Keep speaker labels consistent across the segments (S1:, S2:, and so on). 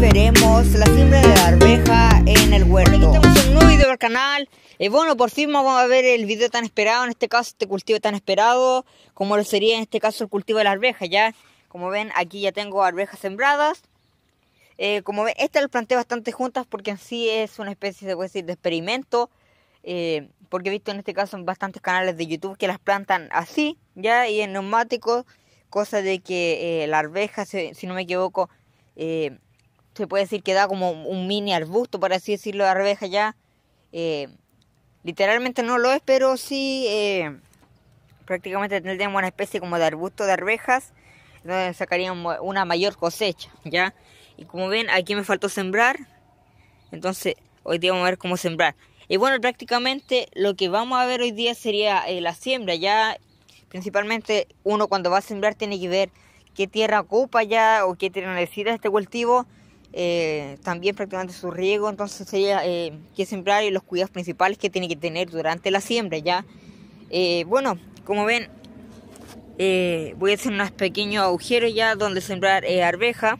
S1: veremos la siembra de la arveja en el huerto. aquí estamos un nuevo video del canal. Eh, bueno, por fin vamos a ver el video tan esperado, en este caso este cultivo tan esperado, como lo sería en este caso el cultivo de la arveja, ya. Como ven, aquí ya tengo arvejas sembradas. Eh, como ven, esta las planté bastante juntas porque en sí es una especie, de, decir, de experimento. Eh, porque he visto en este caso en bastantes canales de YouTube que las plantan así, ya, y en neumático Cosa de que eh, la arveja, si no me equivoco, eh, se puede decir que da como un mini arbusto, por así decirlo, de arveja ya. Eh, literalmente no lo es, pero sí eh, prácticamente tendríamos una especie como de arbusto de arvejas, donde sacaríamos una mayor cosecha, ¿ya? Y como ven, aquí me faltó sembrar, entonces hoy día vamos a ver cómo sembrar. Y bueno, prácticamente lo que vamos a ver hoy día sería eh, la siembra, ya principalmente uno cuando va a sembrar tiene que ver qué tierra ocupa ya o qué tierra necesita este cultivo eh, también prácticamente su riego, entonces sería eh, que sembrar y los cuidados principales que tiene que tener durante la siembra, ¿ya? Eh, bueno, como ven, eh, voy a hacer unos pequeños agujeros ya donde sembrar arveja.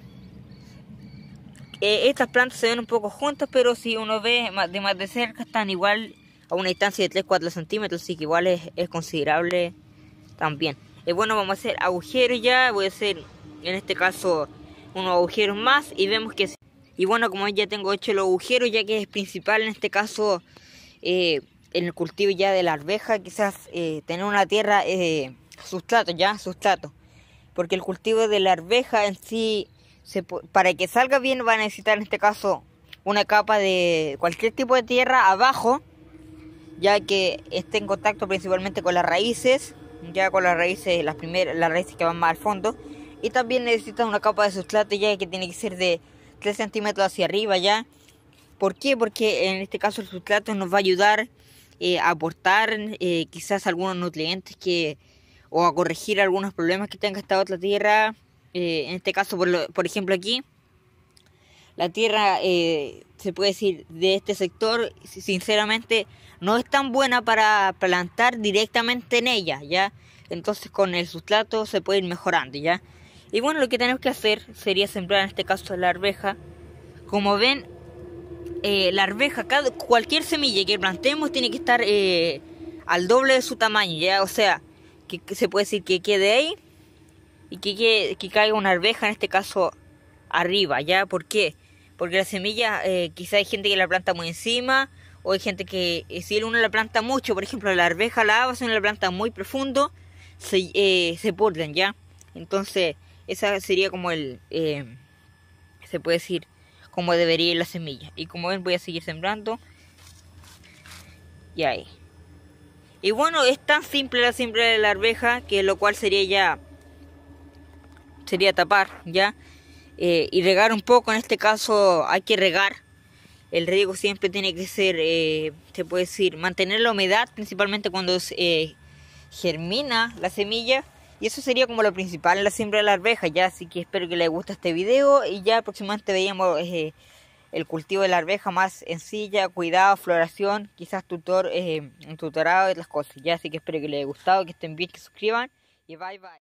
S1: estas plantas se ven un poco juntas, pero si uno ve de más de cerca están igual a una distancia de 3-4 centímetros, así que igual es, considerable también. bueno, vamos a hacer agujeros ya, voy a hacer en este caso unos agujeros más y vemos que... Y bueno, como ya tengo hecho el agujero ya que es principal en este caso eh, en el cultivo ya de la arveja, quizás eh, tener una tierra eh, sustrato, ya, sustrato. Porque el cultivo de la arveja en sí, para que salga bien, va a necesitar en este caso una capa de cualquier tipo de tierra abajo, ya que esté en contacto principalmente con las raíces, ya con las raíces, las primeras, las raíces que van más al fondo y también necesitas una capa de sustrato ya que tiene que ser de 3 centímetros hacia arriba ya. ¿Por qué? Porque en este caso el sustrato nos va a ayudar eh, a aportar eh, quizás algunos nutrientes que o a corregir algunos problemas que tenga esta otra tierra. Eh, en este caso, por, por, ejemplo, aquí, la tierra, se puede decir, de este sector, sinceramente, no es tan buena para plantar directamente en ella, ¿ya? Entonces con el sustrato se puede ir mejorando, ¿ya? Y bueno, lo que tenemos que hacer sería sembrar en este caso la arveja. Como ven, eh, la arveja, cada, cualquier semilla que plantemos tiene que estar eh, al doble de su tamaño, ¿ya? O sea, que, se puede decir que quede ahí y que, caiga una arveja, en este caso, arriba, ¿ya? ¿Por qué? Porque la semilla, quizás eh, quizá hay gente que la planta muy encima, o hay gente que si uno la planta mucho, por ejemplo, la arveja, la haba, si uno la planta muy profundo, se, se ¿ya? Entonces, esa sería como el, eh, se puede decir, como debería ir la semilla. Y como ven, voy a seguir sembrando. Y ahí. Y bueno, es tan simple la siembra de la arveja que lo cual sería ya, sería tapar, ¿ya? Eh, y regar un poco, en este caso hay que regar. El riego siempre tiene que ser, eh, se puede decir, mantener la humedad, principalmente cuando germina la semilla. Y eso sería como lo principal en la siembra de la arveja, ya. Así que espero que les guste este video y ya próximamente veíamos eh, el cultivo de la arveja más sencilla. cuidado, floración, quizás tutor, un eh, tutorado de las cosas, ya. Así que espero que les haya gustado, que estén bien, que suscriban y bye bye.